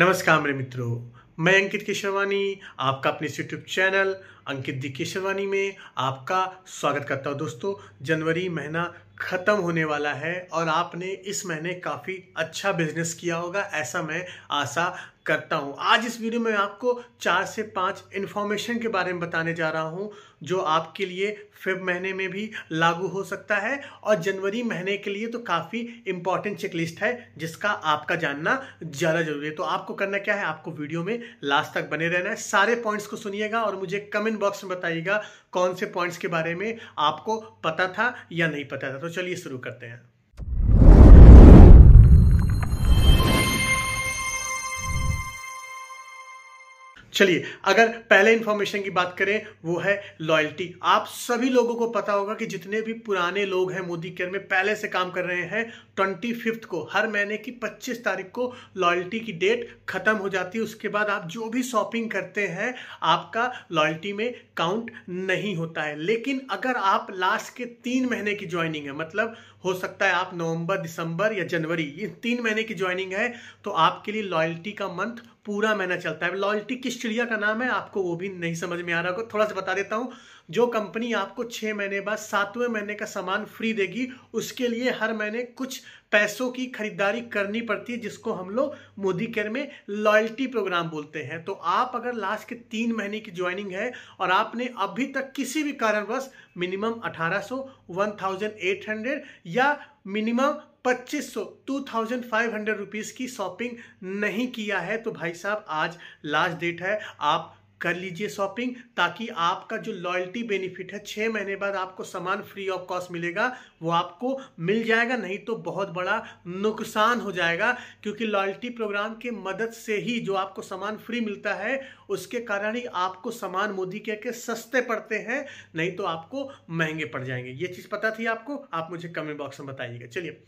नमस्कार मेरे मित्रों मैं अंकित केशवानी आपका अपने YouTube channel Ankit the Keshwani में आपका स्वागत करता हूँ दोस्तों जनवरी महीना ख़त्म होने वाला है और आपने इस महीने काफ़ी अच्छा बिजनेस किया होगा ऐसा मैं आशा करता हूं आज इस वीडियो में आपको चार से पाँच इन्फॉर्मेशन के बारे में बताने जा रहा हूं जो आपके लिए फेब महीने में भी लागू हो सकता है और जनवरी महीने के लिए तो काफ़ी इंपॉर्टेंट चेकलिस्ट है जिसका आपका जानना ज़्यादा जरूरी है तो आपको करना क्या है आपको वीडियो में लास्ट तक बने रहना है सारे पॉइंट्स को सुनिएगा और मुझे कमेंट बॉक्स में बताइएगा कौन से पॉइंट्स के बारे में आपको पता था या नहीं पता था तो चलिए शुरू करते हैं चलिए अगर पहले इंफॉर्मेशन की बात करें वो है लॉयल्टी आप सभी लोगों को पता होगा कि जितने भी पुराने लोग हैं मोदी केयर में पहले से काम कर रहे हैं ट्वेंटी फिफ्थ को हर महीने की पच्चीस तारीख को लॉयल्टी की डेट खत्म हो जाती है उसके बाद आप जो भी शॉपिंग करते हैं आपका लॉयल्टी में काउंट नहीं होता है लेकिन अगर आप लास्ट के तीन महीने की ज्वाइनिंग है मतलब हो सकता है आप नवंबर दिसंबर या जनवरी ये तीन महीने की ज्वाइनिंग है तो आपके लिए लॉयल्टी का मंथ पूरा महीना चलता है लॉयल्टी किस चिड़िया का नाम है आपको वो भी नहीं समझ में आ रहा होगा थोड़ा सा बता देता हूँ जो कंपनी आपको छः महीने बाद सातवें महीने का सामान फ्री देगी उसके लिए हर महीने कुछ पैसों की खरीदारी करनी पड़ती है जिसको हम लोग मोदी केयर में लॉयल्टी प्रोग्राम बोलते हैं तो आप अगर लास्ट के तीन महीने की ज्वाइनिंग है और आपने अभी तक किसी भी कारणवश मिनिमम 1800, 1800 या मिनिमम पच्चीस सौ two thousand five hundred rupees की शॉपिंग नहीं किया है तो भाई साहब आज लास्ट डेट है आप कर लीजिए शॉपिंग ताकि आपका जो लॉयल्टी बेनिफिट है छः महीने बाद आपको सामान फ्री ऑफ कॉस्ट मिलेगा वो आपको मिल जाएगा नहीं तो बहुत बड़ा नुकसान हो जाएगा क्योंकि लॉयल्टी प्रोग्राम के मदद से ही जो आपको सामान फ्री मिलता है उसके कारण ही आपको सामान मोदी कह के सस्ते पड़ते हैं नहीं तो आपको महंगे पड़ जाएंगे ये चीज़ पता थी आपको आप मुझे कमेंट बॉक्स में बताइएगा चलिए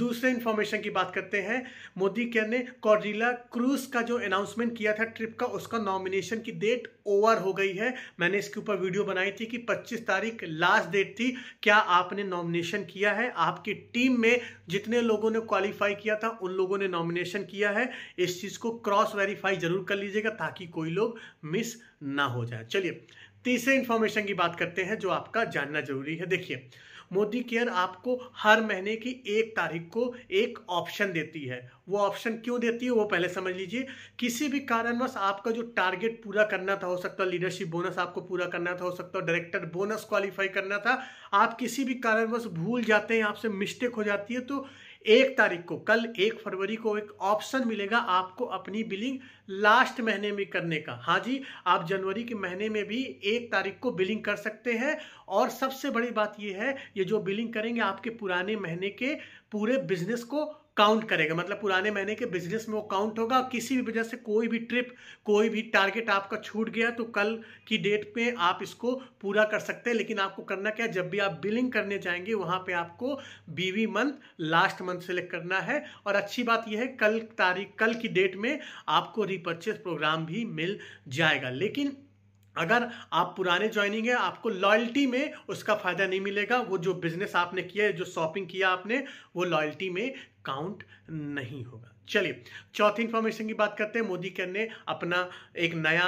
दूसरे इन्फॉर्मेशन की बात करते हैं मोदी केयर ने कॉर्डिला क्रूज का जो अनाउंसमेंट किया था ट्रिप का उसका नॉमिनेशन की डेट डेट ओवर हो गई है मैंने इसके ऊपर वीडियो बनाई थी कि 25 तारीख लास्ट डेट थी क्या आपने नॉमिनेशन किया है आपकी टीम में जितने लोगों ने क्वालिफाई किया था उन लोगों ने नॉमिनेशन किया है इस चीज़ को क्रॉस वेरीफाई जरूर कर लीजिएगा ताकि कोई लोग मिस ना हो जाए चलिए तीसरे इंफॉर्मेशन की बात करते हैं जो आपका जानना जरूरी है देखिए मोदी केयर आपको हर महीने की एक तारीख को एक ऑप्शन देती है वो ऑप्शन क्यों देती है वो पहले समझ लीजिए किसी भी कारणवश आपका जो टारगेट पूरा करना था हो सकता है लीडरशिप बोनस आपको पूरा करना था हो सकता है डायरेक्टर बोनस क्वालिफाई करना था आप किसी भी कारणवश भूल जाते हैं आपसे मिस्टेक हो जाती है तो एक तारीख को कल एक फरवरी को एक ऑप्शन मिलेगा आपको अपनी बिलिंग लास्ट महीने में करने का हाँ जी आप जनवरी के महीने में भी एक तारीख को बिलिंग कर सकते हैं और सबसे बड़ी बात यह है ये जो बिलिंग करेंगे आपके पुराने महीने के पूरे बिजनेस को काउंट करेगा मतलब पुराने महीने के बिजनेस में वो काउंट होगा किसी भी वजह से कोई भी ट्रिप कोई भी टारगेट आपका छूट गया तो कल की डेट पे आप इसको पूरा कर सकते हैं लेकिन आपको करना क्या जब भी आप बिलिंग करने जाएंगे वहाँ पे आपको बीवी मंथ लास्ट मंथ सेलेक्ट करना है और अच्छी बात यह है कल तारीख कल की डेट में आपको रिपर्चेज प्रोग्राम भी मिल जाएगा लेकिन अगर आप पुराने ज्वाइनिंग है आपको लॉयल्टी में उसका फायदा नहीं मिलेगा वो जो बिजनेस आपने किया है जो शॉपिंग किया आपने वो लॉयल्टी में काउंट नहीं होगा चलिए चौथी इन्फॉर्मेशन की बात करते हैं मोदी केयर ने अपना एक नया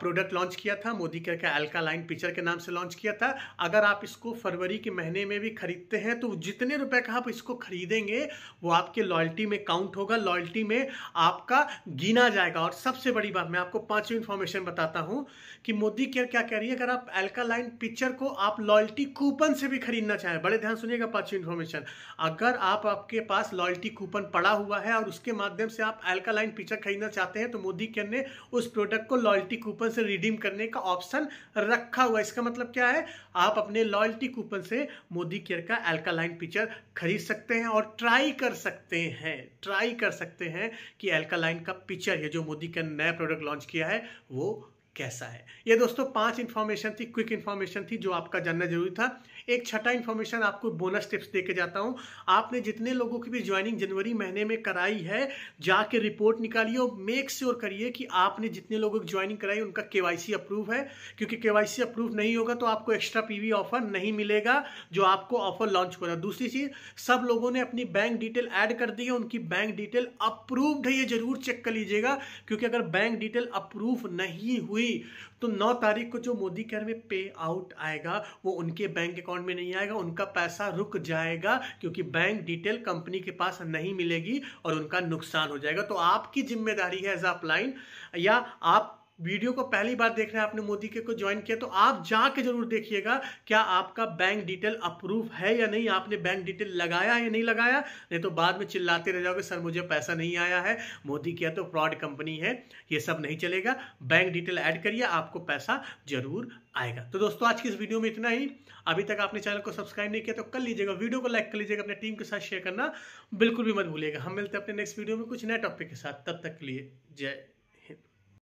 प्रोडक्ट लॉन्च किया था मोदी केयर का अल्कालाइन पिक्चर के नाम से लॉन्च किया था अगर आप इसको फरवरी के महीने में भी खरीदते हैं तो जितने रुपए का आप इसको खरीदेंगे वो आपके लॉयल्टी में काउंट होगा लॉयल्टी में आपका गिना जाएगा और सबसे बड़ी बात मैं आपको पांचवी इन्फॉर्मेशन बताता हूँ कि मोदी केयर क्या कह रही है अगर आप लाइन पिक्चर को आप लॉयल्टी कूपन से भी खरीदना चाहें बड़े ध्यान सुनिएगा पांचवी इन्फॉर्मेशन अगर आप आपके पास लॉयल्टी कूपन पड़ा हुआ है और उसके माध्यम से आप एल्कालाइन पिक्चर खरीदना चाहते हैं तो मोदी के ने उस प्रोडक्ट को लॉयल्टी कूपन से रिडीम करने का ऑप्शन रखा हुआ इसका मतलब क्या है आप अपने लॉयल्टी कूपन से मोदी केयर का एल्कालाइन पिक्चर खरीद सकते हैं और ट्राई कर सकते हैं ट्राई कर सकते हैं कि एल्कालाइन का पिक्चर ये जो मोदी कैन नया प्रोडक्ट लॉन्च किया है वो कैसा है ये दोस्तों पांच इन्फॉर्मेशन थी क्विक इन्फॉर्मेशन थी जो आपका जानना जरूरी था एक छठा इन्फॉर्मेशन आपको बोनस टिप्स दे के जाता हूँ आपने जितने लोगों की भी ज्वाइनिंग जनवरी महीने में कराई है जाके रिपोर्ट निकालिए और मेक श्योर करिए कि आपने जितने लोगों की ज्वाइनिंग कराई उनका के अप्रूव है क्योंकि के अप्रूव नहीं होगा तो आपको एक्स्ट्रा पी ऑफर नहीं मिलेगा जो आपको ऑफर लॉन्च हो रहा दूसरी चीज सब लोगों ने अपनी बैंक डिटेल ऐड कर दी है उनकी बैंक डिटेल अप्रूव्ड है ये जरूर चेक कर लीजिएगा क्योंकि अगर बैंक डिटेल अप्रूव नहीं हुई तो नौ तारीख को जो मोदी केयर में पे आउट आएगा वो उनके बैंक अकाउंट में नहीं आएगा उनका पैसा रुक जाएगा क्योंकि बैंक डिटेल कंपनी के पास नहीं मिलेगी और उनका नुकसान हो जाएगा तो आपकी जिम्मेदारी है एज अ अपलाइन या आप वीडियो को पहली बार देख रहे हैं आपने मोदी के को ज्वाइन किया तो आप जाके जरूर देखिएगा क्या आपका बैंक डिटेल अप्रूव है या नहीं आपने बैंक डिटेल लगाया या नहीं लगाया नहीं तो बाद में चिल्लाते रह जाओगे सर मुझे पैसा नहीं आया है मोदी क्या तो फ्रॉड कंपनी है ये सब नहीं चलेगा बैंक डिटेल ऐड करिए आपको पैसा जरूर आएगा तो दोस्तों आज की इस वीडियो में इतना ही अभी तक आपने चैनल को सब्सक्राइब नहीं किया तो कर लीजिएगा वीडियो को लाइक कर लीजिएगा अपने टीम के साथ शेयर करना बिल्कुल भी मत भूलिएगा हम मिलते हैं अपने नेक्स्ट वीडियो में कुछ नए टॉपिक के साथ तब तक के लिए जय